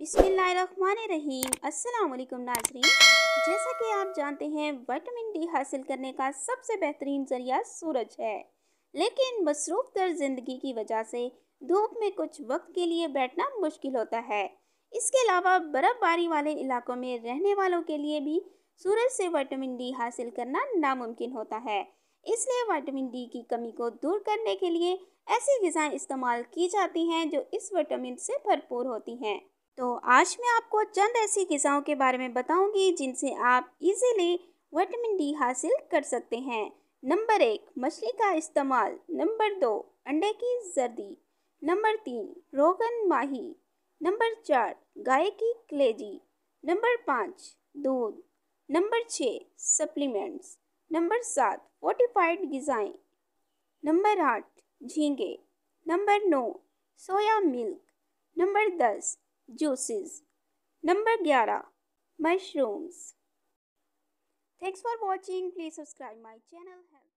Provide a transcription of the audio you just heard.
अस्सलाम वालेकुम नाजरीन जैसा कि आप जानते हैं विटामिन डी हासिल करने का सबसे बेहतरीन ज़रिया सूरज है लेकिन मसरूफ़ तर ज़िंदगी की वजह से धूप में कुछ वक्त के लिए बैठना मुश्किल होता है इसके अलावा बर्फ़बारी वाले इलाकों में रहने वालों के लिए भी सूरज से विटामिन डी हासिल करना नामुमकिन होता है इसलिए विटामिन डी की कमी को दूर करने के लिए ऐसी गज़ाएँ इस्तेमाल की जाती हैं जो इस विटामिन से भरपूर होती हैं तो आज मैं आपको चंद ऐसी गिज़ाओं के बारे में बताऊंगी जिनसे आप इजीली विटामिन डी हासिल कर सकते हैं नंबर एक मछली का इस्तेमाल नंबर दो अंडे की जर्दी नंबर तीन रोगन माही नंबर चार गाय की कलेजी नंबर पाँच दूध नंबर छः सप्लीमेंट्स नंबर सात फोर्टिफाइड गिजाएँ नंबर आठ झींगे नंबर नौ सोया मिल्क नंबर दस juices. Number 11 Mushrooms. Thanks for watching. Please subscribe my channel.